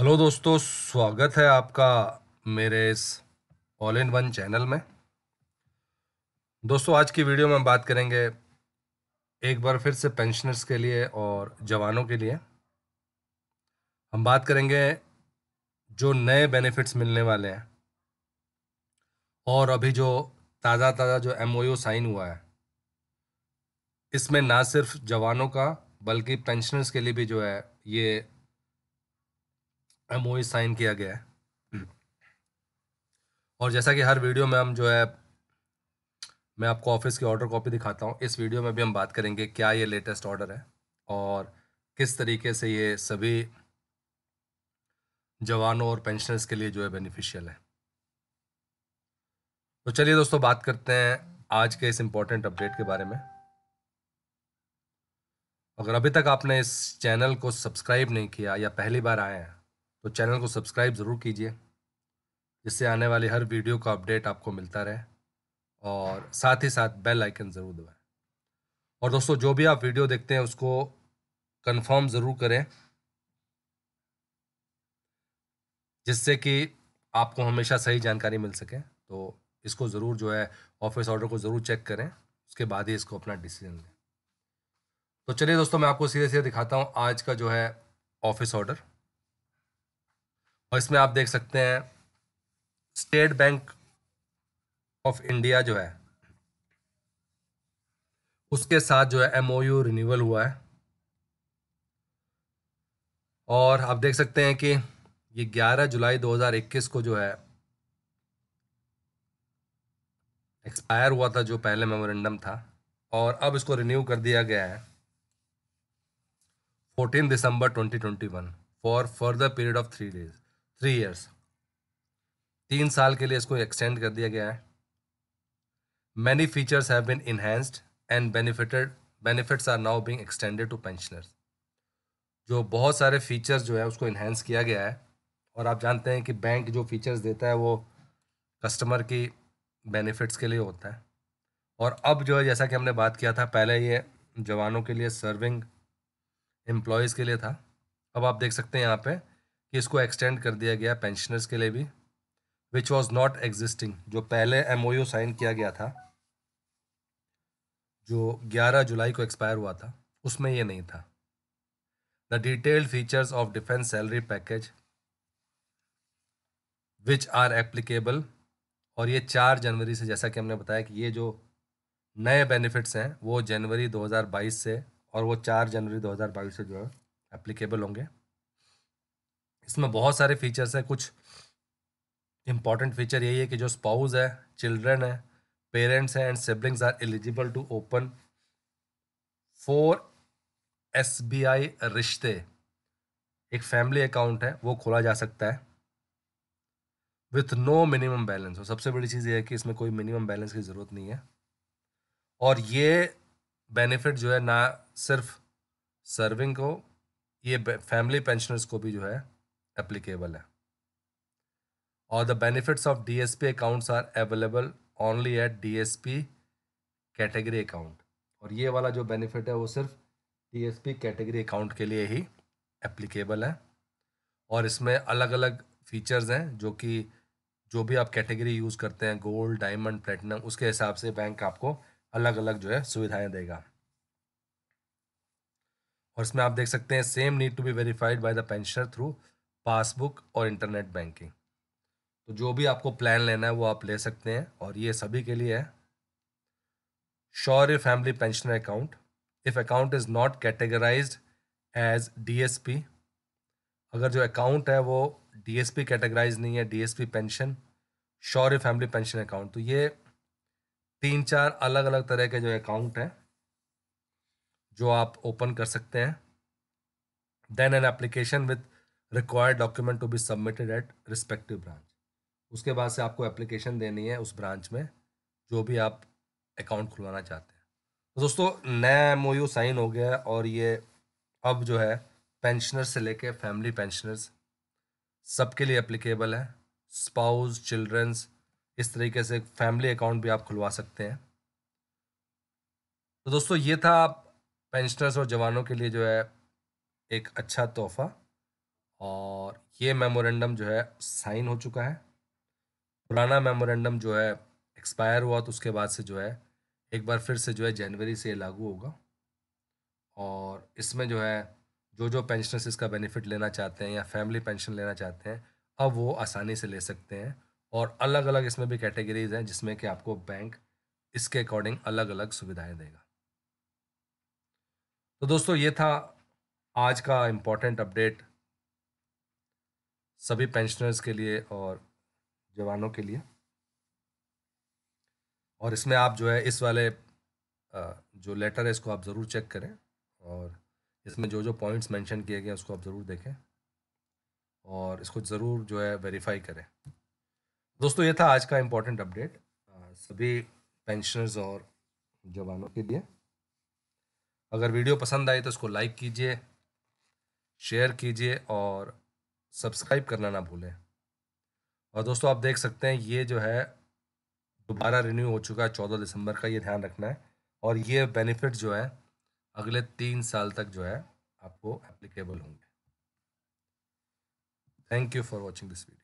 Hello दोस्तों स्वागत है आपका मेरे इस ऑल इन वन चैनल में दोस्तों आज की वीडियो में हम बात करेंगे एक बार फिर से पेंशनर्स के लिए और जवानों के लिए हम बात करेंगे जो नए बेनिफिट्स मिलने वाले हैं और अभी जो ताज़ा ताज़ा जो एम साइन हुआ है इसमें ना सिर्फ जवानों का बल्कि पेंशनर्स के लिए भी जो है ये एम ओ e साइन किया गया है हम्म। और जैसा कि हर वीडियो में हम जो है मैं आपको ऑफिस की ऑर्डर कॉपी दिखाता हूँ इस वीडियो में भी हम बात करेंगे क्या ये लेटेस्ट ऑर्डर है और किस तरीके से ये सभी जवानों और पेंशनर्स के लिए जो है बेनिफिशियल है तो चलिए दोस्तों बात करते हैं आज के इस इम्पोर्टेंट अपडेट के बारे में अगर अभी तक आपने इस चैनल को सब्सक्राइब नहीं किया या पहली बार आए हैं तो चैनल को सब्सक्राइब ज़रूर कीजिए जिससे आने वाली हर वीडियो का अपडेट आपको मिलता रहे और साथ ही साथ बेल आइकन ज़रूर दबाएं और दोस्तों जो भी आप वीडियो देखते हैं उसको कंफर्म ज़रूर करें जिससे कि आपको हमेशा सही जानकारी मिल सके तो इसको ज़रूर जो है ऑफिस ऑर्डर को ज़रूर चेक करें उसके बाद ही इसको अपना डिसीजन लें तो चलिए दोस्तों मैं आपको सीधे सीधे दिखाता हूँ आज का जो है ऑफिस ऑर्डर और इसमें आप देख सकते हैं स्टेट बैंक ऑफ इंडिया जो है उसके साथ जो है एमओयू रिन्यूअल हुआ है और आप देख सकते हैं कि ये 11 जुलाई 2021 को जो है एक्सपायर हुआ था जो पहले मेमोरेंडम था और अब इसको रिन्यू कर दिया गया है 14 दिसंबर 2021 for further period of three days three years तीन साल के लिए इसको एक्सटेंड कर दिया गया है many features have been enhanced and benefited benefits are now being extended to pensioners जो बहुत सारे फीचर्स जो है उसको इन्हेंस किया गया है और आप जानते हैं कि बैंक जो फीचर्स देता है वो कस्टमर की बेनिफिट्स के लिए होता है और अब जो है जैसा कि हमने बात किया था पहले ये जवानों के लिए सर्विंग एम्प्लॉयज़ के लिए था अब आप देख सकते हैं यहाँ पे कि इसको एक्सटेंड कर दिया गया पेंशनर्स के लिए भी विच वॉज नॉट एग्जिस्टिंग जो पहले एम साइन किया गया था जो 11 जुलाई को एक्सपायर हुआ था उसमें ये नहीं था the detailed features of defence salary package which are applicable और ये चार जनवरी से जैसा कि हमने बताया कि ये जो नए बेनिफिट्स हैं वो जनवरी 2022 से और वो चार जनवरी 2022 से जो है एप्लीकेबल होंगे इसमें बहुत सारे फीचर्स हैं कुछ इंपॉर्टेंट फीचर यही है कि जो स्पाउस है चिल्ड्रन है पेरेंट्स हैं and siblings are eligible to open four S B I रिश्ते एक फैमिली अकाउंट है वो खोला जा सकता है विथ नो मिनिमम बैलेंस और सबसे बड़ी चीज़ ये है कि इसमें कोई मिनिमम बैलेंस की ज़रूरत नहीं है और ये बेनिफिट जो है ना सिर्फ सर्विंग को ये फैमिली पेंशनर्स को भी जो है एप्लीकेबल है और the benefits of D S P accounts are available only at D S P category account और ये वाला जो बेनिफिट है वो सिर्फ D S P category account के लिए ही एप्लीकेबल है और इसमें अलग अलग फीचर्स हैं जो कि जो भी आप कैटेगरी यूज़ करते हैं गोल्ड डायमंड प्लेटिनम उसके हिसाब से बैंक आपको अलग अलग जो है सुविधाएं देगा और इसमें आप देख सकते हैं same need to be verified by the pensioner through passbook और इंटरनेट बैंकिंग तो जो भी आपको प्लान लेना है वो आप ले सकते हैं और ये सभी के लिए है Shaurya family pension account if account is not categorise as D अगर जो अकाउंट है वो डीएसपी कैटेगराइज नहीं है DSP pension Shaurya family pension account तो ये तीन चार अलग अलग तरह के जो अकाउंट हैं जो आप ओपन कर सकते हैं then an application with required document to be submitted at respective branch उसके बाद से आपको एप्लीकेशन देनी है उस ब्रांच में जो भी आप अकाउंट खुलवाना चाहते हैं तो दोस्तों नया एम साइन हो गया है और ये अब जो है पेंशनर से लेके फैमिली पेंशनर्स सबके लिए अप्लीकेबल है स्पाउस चिल्ड्रंस इस तरीके से फैमिली अकाउंट भी आप खुलवा सकते हैं तो दोस्तों ये था आप पेंशनर्स और जवानों के लिए जो है एक अच्छा तोहफा और ये मेमोरेंडम जो है साइन हो चुका है पुराना मेमोरेंडम जो है एक्सपायर हुआ तो उसके बाद से जो है एक बार फिर से जो है जनवरी से लागू होगा और इसमें जो है जो जो पेंशनर्स इसका बेनिफिट लेना चाहते हैं या फैमिली पेंशन लेना चाहते हैं अब वो आसानी से ले सकते हैं और अलग अलग इसमें भी कैटेगरीज हैं जिसमें कि आपको बैंक इसके अकॉर्डिंग अलग अलग सुविधाएं देगा तो दोस्तों ये था आज का इम्पोर्टेंट अपडेट सभी पेंशनर्स के लिए और जवानों के लिए और इसमें आप जो है इस वाले जो लेटर है इसको आप ज़रूर चेक करें और इसमें जो जो पॉइंट्स मेंशन किए गए हैं उसको आप ज़रूर देखें और इसको ज़रूर जो है वेरीफाई करें दोस्तों ये था आज का इम्पोर्टेंट अपडेट सभी पेंशनर्स और जवानों के लिए अगर वीडियो पसंद आई तो इसको लाइक कीजिए शेयर कीजिए और सब्सक्राइब करना ना भूलें और दोस्तों आप देख सकते हैं ये जो है दोबारा रिन्यू हो चुका है चौदह दिसंबर का ये ध्यान रखना है और ये बेनिफिट जो है अगले तीन साल तक जो है आपको एप्लीकेबल होंगे thank you for watching this video